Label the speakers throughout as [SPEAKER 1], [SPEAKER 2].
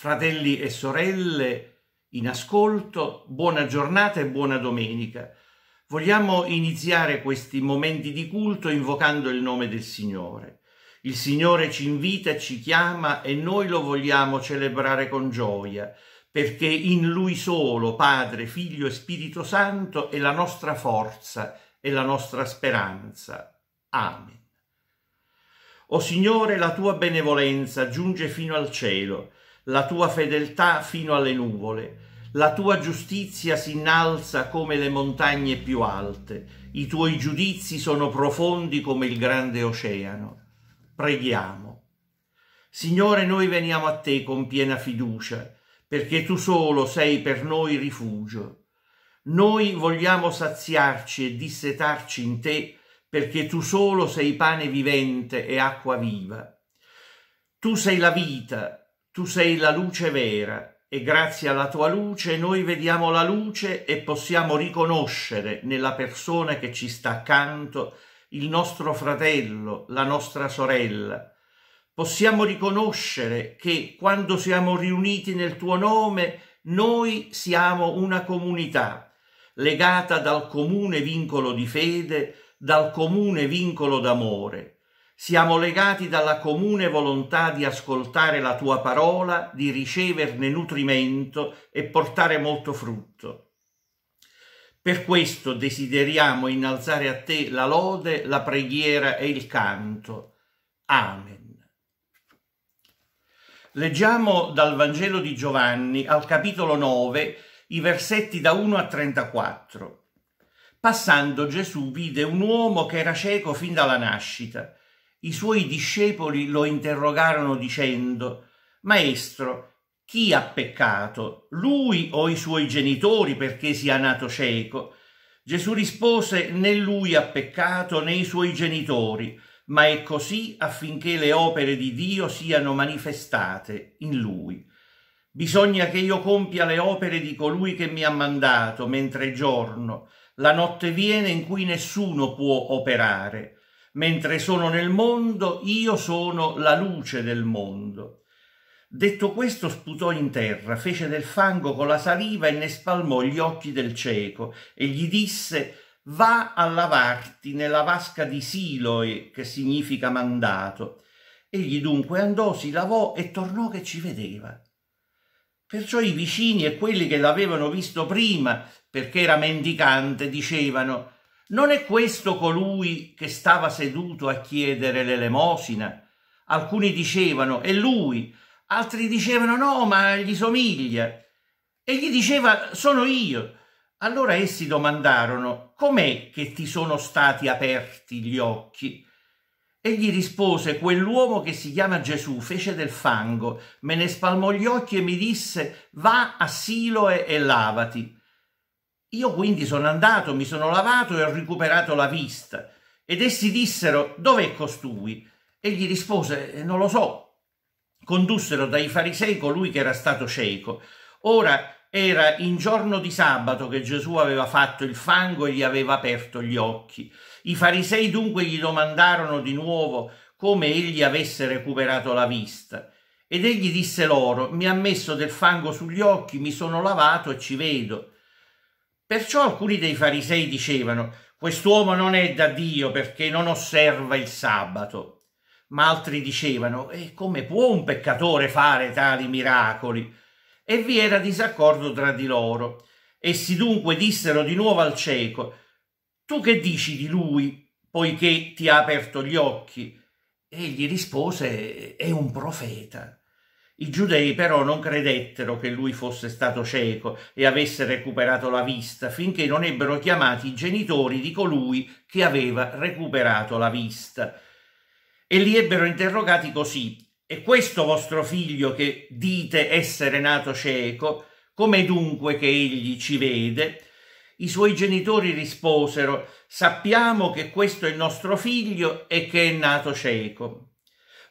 [SPEAKER 1] fratelli e sorelle in ascolto, buona giornata e buona domenica. Vogliamo iniziare questi momenti di culto invocando il nome del Signore. Il Signore ci invita, ci chiama e noi lo vogliamo celebrare con gioia, perché in Lui solo, Padre, Figlio e Spirito Santo, è la nostra forza e la nostra speranza. Amen. O Signore, la tua benevolenza giunge fino al cielo la tua fedeltà fino alle nuvole, la tua giustizia si innalza come le montagne più alte, i tuoi giudizi sono profondi come il grande oceano. Preghiamo. Signore, noi veniamo a te con piena fiducia, perché tu solo sei per noi rifugio. Noi vogliamo saziarci e dissetarci in te, perché tu solo sei pane vivente e acqua viva. Tu sei la vita, tu sei la luce vera e grazie alla tua luce noi vediamo la luce e possiamo riconoscere nella persona che ci sta accanto il nostro fratello, la nostra sorella. Possiamo riconoscere che quando siamo riuniti nel tuo nome noi siamo una comunità legata dal comune vincolo di fede, dal comune vincolo d'amore siamo legati dalla comune volontà di ascoltare la tua parola, di riceverne nutrimento e portare molto frutto. Per questo desideriamo innalzare a te la lode, la preghiera e il canto. Amen. Leggiamo dal Vangelo di Giovanni al capitolo 9 i versetti da 1 a 34. Passando Gesù vide un uomo che era cieco fin dalla nascita i suoi discepoli lo interrogarono dicendo Maestro, chi ha peccato, lui o i suoi genitori perché sia nato cieco? Gesù rispose né lui ha peccato né i suoi genitori, ma è così affinché le opere di Dio siano manifestate in lui. Bisogna che io compia le opere di colui che mi ha mandato mentre è giorno, la notte viene in cui nessuno può operare. Mentre sono nel mondo, io sono la luce del mondo. Detto questo sputò in terra, fece del fango con la saliva e ne spalmò gli occhi del cieco e gli disse va a lavarti nella vasca di Siloe, che significa mandato. Egli dunque andò, si lavò e tornò che ci vedeva. Perciò i vicini e quelli che l'avevano visto prima, perché era mendicante, dicevano non è questo colui che stava seduto a chiedere l'elemosina? Alcuni dicevano, è lui, altri dicevano no, ma gli somiglia. E gli diceva, sono io. Allora essi domandarono, com'è che ti sono stati aperti gli occhi? Egli rispose, quell'uomo che si chiama Gesù fece del fango, me ne spalmò gli occhi e mi disse, va a Siloe e lavati. Io quindi sono andato, mi sono lavato e ho recuperato la vista. Ed essi dissero, dov'è costui? Egli rispose, eh, non lo so. Condussero dai farisei colui che era stato cieco. Ora era in giorno di sabato che Gesù aveva fatto il fango e gli aveva aperto gli occhi. I farisei dunque gli domandarono di nuovo come egli avesse recuperato la vista. Ed egli disse loro, mi ha messo del fango sugli occhi, mi sono lavato e ci vedo. Perciò alcuni dei farisei dicevano quest'uomo non è da Dio perché non osserva il sabato. Ma altri dicevano e come può un peccatore fare tali miracoli? E vi era disaccordo tra di loro. Essi dunque dissero di nuovo al cieco Tu che dici di lui, poiché ti ha aperto gli occhi? Egli rispose È un profeta. I giudei però non credettero che lui fosse stato cieco e avesse recuperato la vista, finché non ebbero chiamati i genitori di colui che aveva recuperato la vista. E li ebbero interrogati così: E questo vostro figlio che dite essere nato cieco, come dunque che egli ci vede? I suoi genitori risposero: Sappiamo che questo è il nostro figlio e che è nato cieco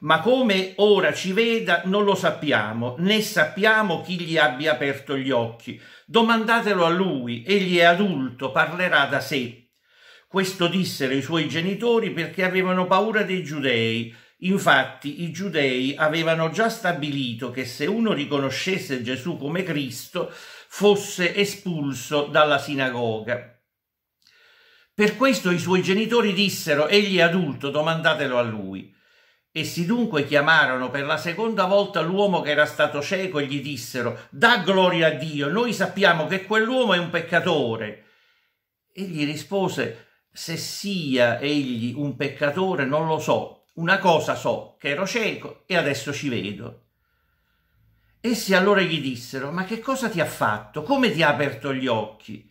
[SPEAKER 1] ma come ora ci veda non lo sappiamo, né sappiamo chi gli abbia aperto gli occhi. Domandatelo a lui, egli è adulto, parlerà da sé. Questo dissero i suoi genitori perché avevano paura dei giudei. Infatti i giudei avevano già stabilito che se uno riconoscesse Gesù come Cristo fosse espulso dalla sinagoga. Per questo i suoi genitori dissero, egli è adulto, domandatelo a lui. Essi dunque chiamarono per la seconda volta l'uomo che era stato cieco e gli dissero Da gloria a Dio, noi sappiamo che quell'uomo è un peccatore. Egli rispose Se sia egli un peccatore non lo so, una cosa so, che ero cieco e adesso ci vedo. Essi allora gli dissero Ma che cosa ti ha fatto? Come ti ha aperto gli occhi?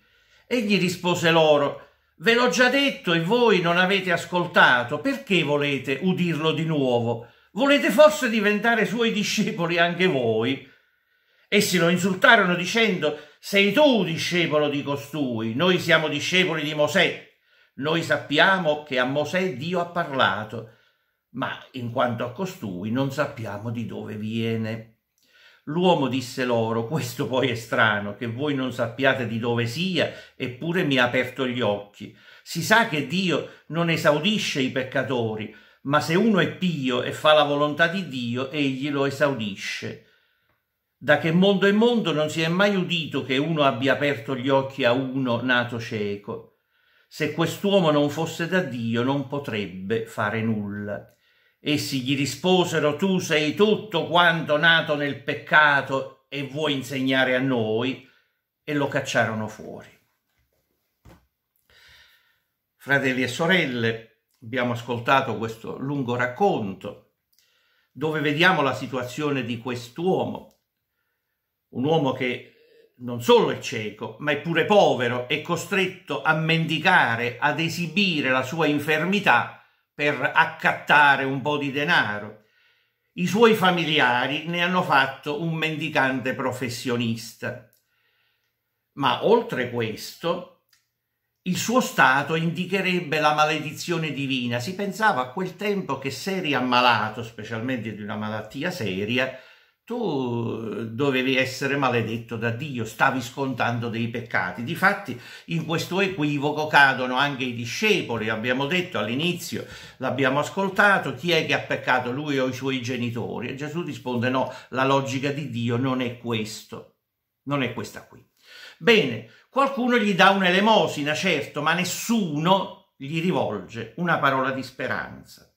[SPEAKER 1] Egli rispose loro Ve l'ho già detto e voi non avete ascoltato. Perché volete udirlo di nuovo? Volete forse diventare suoi discepoli anche voi? Essi lo insultarono dicendo, sei tu discepolo di costui, noi siamo discepoli di Mosè. Noi sappiamo che a Mosè Dio ha parlato, ma in quanto a costui non sappiamo di dove viene. L'uomo disse loro, questo poi è strano, che voi non sappiate di dove sia, eppure mi ha aperto gli occhi. Si sa che Dio non esaudisce i peccatori, ma se uno è pio e fa la volontà di Dio, egli lo esaudisce. Da che mondo è mondo non si è mai udito che uno abbia aperto gli occhi a uno nato cieco. Se quest'uomo non fosse da Dio non potrebbe fare nulla. Essi gli risposero, tu sei tutto quanto nato nel peccato e vuoi insegnare a noi, e lo cacciarono fuori. Fratelli e sorelle, abbiamo ascoltato questo lungo racconto dove vediamo la situazione di quest'uomo, un uomo che non solo è cieco, ma è pure povero è costretto a mendicare, ad esibire la sua infermità per accattare un po' di denaro. I suoi familiari ne hanno fatto un mendicante professionista. Ma oltre questo, il suo stato indicherebbe la maledizione divina. Si pensava a quel tempo che se eri ammalato, specialmente di una malattia seria, tu eh, dovevi essere maledetto da Dio, stavi scontando dei peccati. Difatti in questo equivoco cadono anche i discepoli, abbiamo detto all'inizio, l'abbiamo ascoltato, chi è che ha peccato lui o i suoi genitori? E Gesù risponde no, la logica di Dio non è questo, non è questa qui. Bene, qualcuno gli dà un'elemosina, certo, ma nessuno gli rivolge una parola di speranza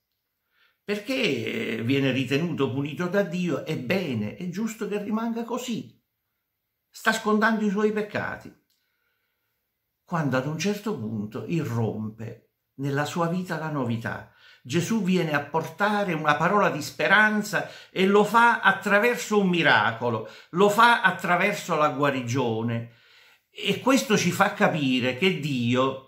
[SPEAKER 1] perché viene ritenuto punito da Dio, è bene, è giusto che rimanga così. Sta scontando i suoi peccati. Quando ad un certo punto irrompe nella sua vita la novità. Gesù viene a portare una parola di speranza e lo fa attraverso un miracolo, lo fa attraverso la guarigione. E questo ci fa capire che Dio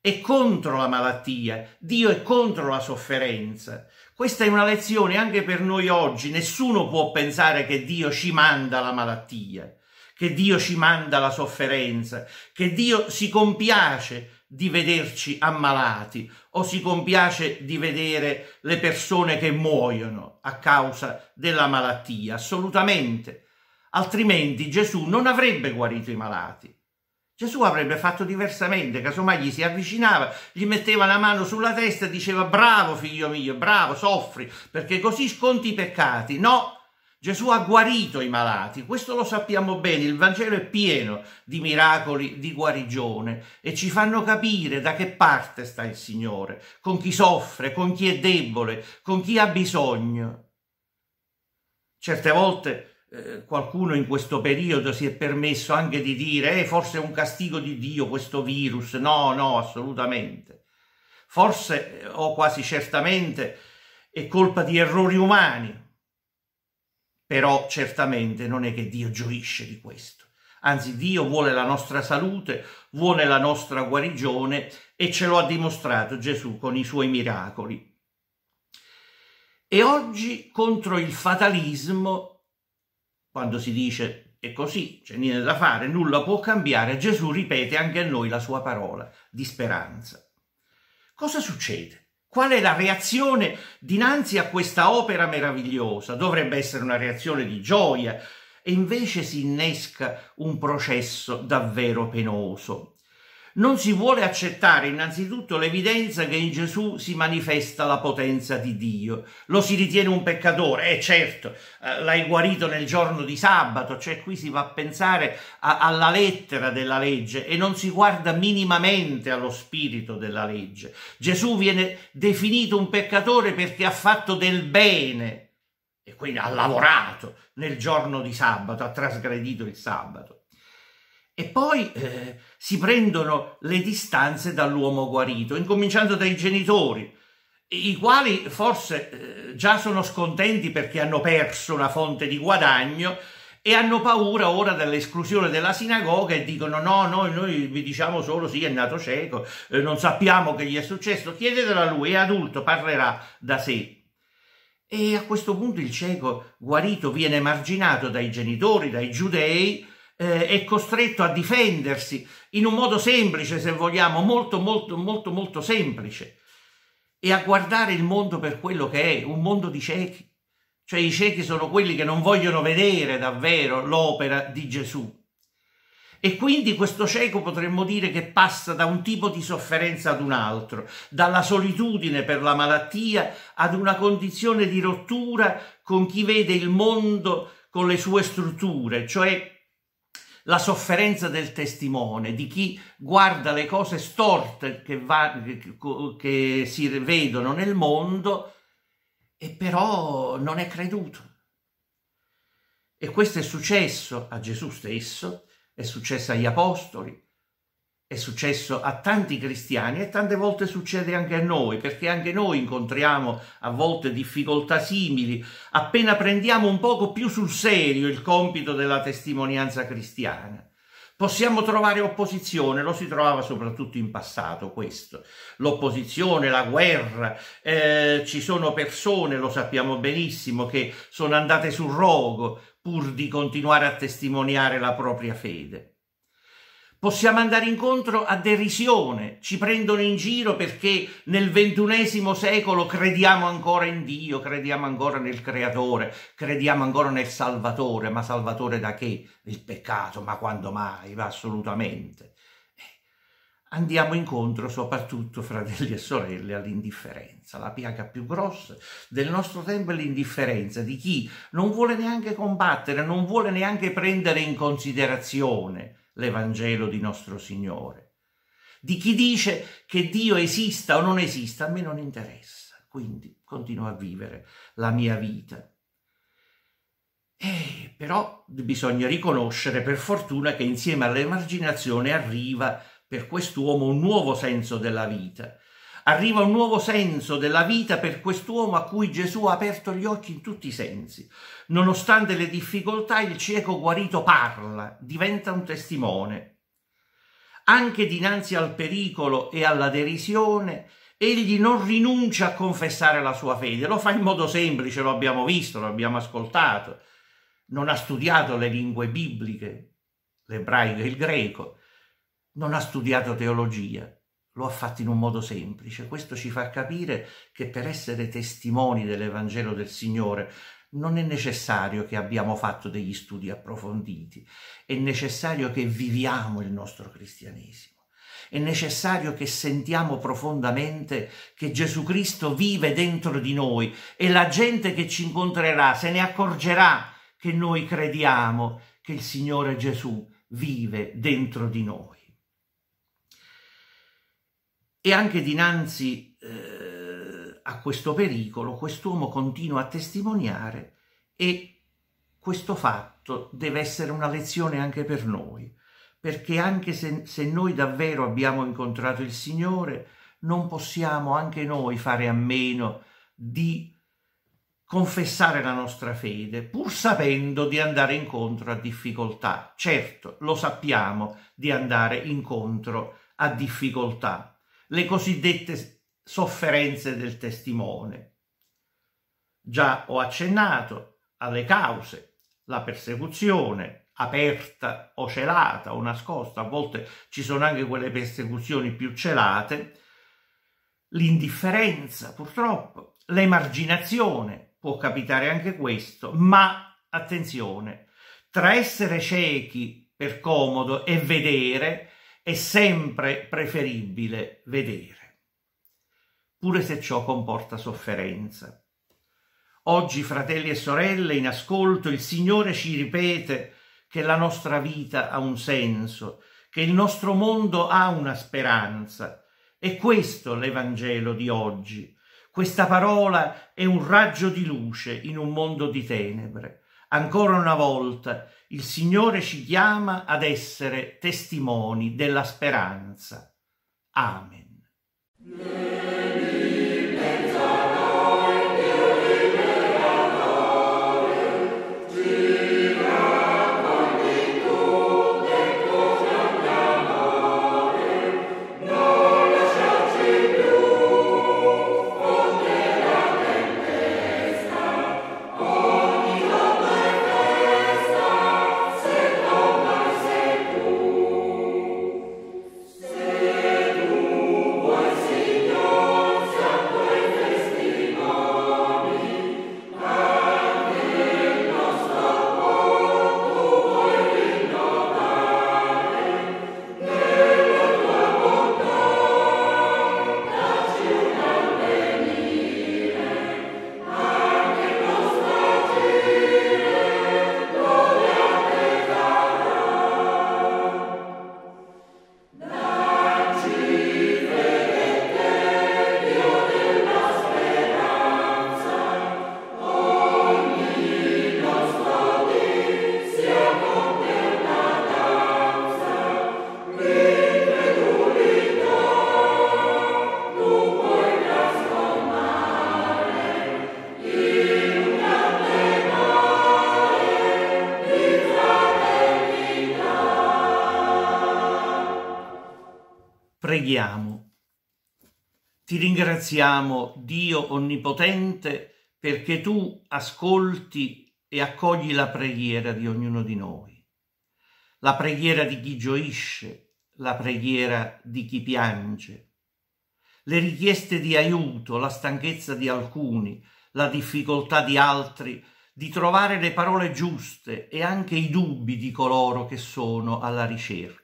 [SPEAKER 1] è contro la malattia, Dio è contro la sofferenza, questa è una lezione anche per noi oggi. Nessuno può pensare che Dio ci manda la malattia, che Dio ci manda la sofferenza, che Dio si compiace di vederci ammalati o si compiace di vedere le persone che muoiono a causa della malattia. Assolutamente. Altrimenti Gesù non avrebbe guarito i malati. Gesù avrebbe fatto diversamente, casomai gli si avvicinava, gli metteva la mano sulla testa e diceva bravo figlio mio, bravo, soffri, perché così sconti i peccati. No, Gesù ha guarito i malati, questo lo sappiamo bene, il Vangelo è pieno di miracoli di guarigione e ci fanno capire da che parte sta il Signore, con chi soffre, con chi è debole, con chi ha bisogno. Certe volte eh, qualcuno in questo periodo si è permesso anche di dire eh, forse è un castigo di Dio questo virus. No, no, assolutamente. Forse eh, o quasi certamente è colpa di errori umani. Però certamente non è che Dio gioisce di questo. Anzi, Dio vuole la nostra salute, vuole la nostra guarigione e ce lo ha dimostrato Gesù con i suoi miracoli. E oggi contro il fatalismo quando si dice è così, c'è niente da fare, nulla può cambiare, Gesù ripete anche a noi la sua parola di speranza. Cosa succede? Qual è la reazione dinanzi a questa opera meravigliosa? Dovrebbe essere una reazione di gioia e invece si innesca un processo davvero penoso, non si vuole accettare innanzitutto l'evidenza che in Gesù si manifesta la potenza di Dio. Lo si ritiene un peccatore, e eh, certo, eh, l'hai guarito nel giorno di sabato, cioè qui si va a pensare a, alla lettera della legge e non si guarda minimamente allo spirito della legge. Gesù viene definito un peccatore perché ha fatto del bene e quindi ha lavorato nel giorno di sabato, ha trasgredito il sabato e poi eh, si prendono le distanze dall'uomo guarito, incominciando dai genitori, i quali forse eh, già sono scontenti perché hanno perso una fonte di guadagno e hanno paura ora dell'esclusione della sinagoga e dicono no, noi, noi vi diciamo solo sì, è nato cieco, eh, non sappiamo che gli è successo, chiedetelo a lui, è adulto, parlerà da sé. E a questo punto il cieco guarito viene emarginato dai genitori, dai giudei, eh, è costretto a difendersi in un modo semplice, se vogliamo, molto, molto, molto, molto semplice, e a guardare il mondo per quello che è, un mondo di ciechi. Cioè i ciechi sono quelli che non vogliono vedere davvero l'opera di Gesù. E quindi questo cieco potremmo dire che passa da un tipo di sofferenza ad un altro, dalla solitudine per la malattia ad una condizione di rottura con chi vede il mondo con le sue strutture, cioè la sofferenza del testimone, di chi guarda le cose storte che, va, che, che si vedono nel mondo e però non è creduto. E questo è successo a Gesù stesso, è successo agli apostoli, è successo a tanti cristiani e tante volte succede anche a noi, perché anche noi incontriamo a volte difficoltà simili, appena prendiamo un poco più sul serio il compito della testimonianza cristiana. Possiamo trovare opposizione, lo si trovava soprattutto in passato questo, l'opposizione, la guerra, eh, ci sono persone, lo sappiamo benissimo, che sono andate sul rogo pur di continuare a testimoniare la propria fede possiamo andare incontro a derisione, ci prendono in giro perché nel ventunesimo secolo crediamo ancora in Dio, crediamo ancora nel Creatore, crediamo ancora nel Salvatore, ma Salvatore da che? Il peccato, ma quando mai? Va assolutamente. Eh, andiamo incontro soprattutto, fratelli e sorelle, all'indifferenza. La piaga più grossa del nostro tempo è l'indifferenza di chi non vuole neanche combattere, non vuole neanche prendere in considerazione l'Evangelo di nostro Signore. Di chi dice che Dio esista o non esista, a me non interessa, quindi continuo a vivere la mia vita. Eh, però bisogna riconoscere per fortuna che insieme all'emarginazione arriva per quest'uomo un nuovo senso della vita, Arriva un nuovo senso della vita per quest'uomo a cui Gesù ha aperto gli occhi in tutti i sensi. Nonostante le difficoltà, il cieco guarito parla, diventa un testimone. Anche dinanzi al pericolo e alla derisione, egli non rinuncia a confessare la sua fede. Lo fa in modo semplice, lo abbiamo visto, lo abbiamo ascoltato. Non ha studiato le lingue bibliche, l'ebraico e il greco. Non ha studiato teologia lo ha fatto in un modo semplice. Questo ci fa capire che per essere testimoni dell'Evangelo del Signore non è necessario che abbiamo fatto degli studi approfonditi, è necessario che viviamo il nostro cristianesimo. È necessario che sentiamo profondamente che Gesù Cristo vive dentro di noi e la gente che ci incontrerà se ne accorgerà che noi crediamo che il Signore Gesù vive dentro di noi. E anche dinanzi eh, a questo pericolo, quest'uomo continua a testimoniare e questo fatto deve essere una lezione anche per noi, perché anche se, se noi davvero abbiamo incontrato il Signore, non possiamo anche noi fare a meno di confessare la nostra fede, pur sapendo di andare incontro a difficoltà. Certo, lo sappiamo di andare incontro a difficoltà, le cosiddette sofferenze del testimone. Già ho accennato alle cause, la persecuzione aperta o celata o nascosta, a volte ci sono anche quelle persecuzioni più celate, l'indifferenza purtroppo, l'emarginazione, può capitare anche questo, ma attenzione, tra essere ciechi per comodo e vedere è sempre preferibile vedere, pure se ciò comporta sofferenza. Oggi, fratelli e sorelle, in ascolto, il Signore ci ripete che la nostra vita ha un senso, che il nostro mondo ha una speranza. E questo l'Evangelo di oggi. Questa parola è un raggio di luce in un mondo di tenebre Ancora una volta il Signore ci chiama ad essere testimoni della speranza. Amen. Ti ringraziamo, Dio Onnipotente, perché tu ascolti e accogli la preghiera di ognuno di noi, la preghiera di chi gioisce, la preghiera di chi piange, le richieste di aiuto, la stanchezza di alcuni, la difficoltà di altri, di trovare le parole giuste e anche i dubbi di coloro che sono alla ricerca.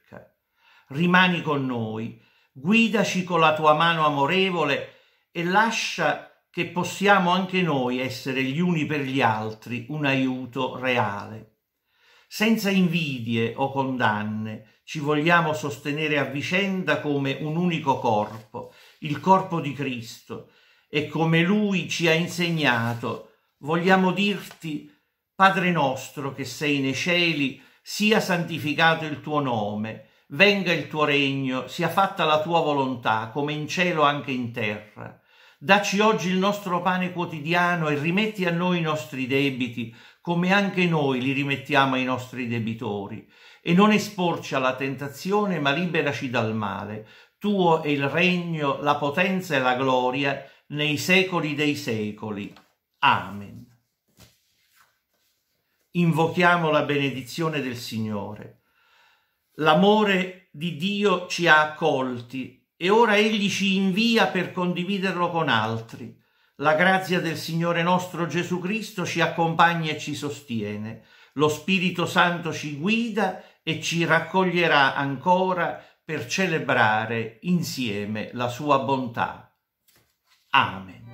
[SPEAKER 1] Rimani con noi guidaci con la tua mano amorevole e lascia che possiamo anche noi essere gli uni per gli altri un aiuto reale. Senza invidie o condanne ci vogliamo sostenere a vicenda come un unico corpo, il corpo di Cristo, e come Lui ci ha insegnato, vogliamo dirti, Padre nostro che sei nei cieli, sia santificato il tuo nome, Venga il tuo regno, sia fatta la tua volontà, come in cielo anche in terra. Dacci oggi il nostro pane quotidiano e rimetti a noi i nostri debiti, come anche noi li rimettiamo ai nostri debitori. E non esporci alla tentazione, ma liberaci dal male. Tuo è il regno, la potenza e la gloria nei secoli dei secoli. Amen. Invochiamo la benedizione del Signore. L'amore di Dio ci ha accolti e ora Egli ci invia per condividerlo con altri. La grazia del Signore nostro Gesù Cristo ci accompagna e ci sostiene. Lo Spirito Santo ci guida e ci raccoglierà ancora per celebrare insieme la sua bontà. Amen.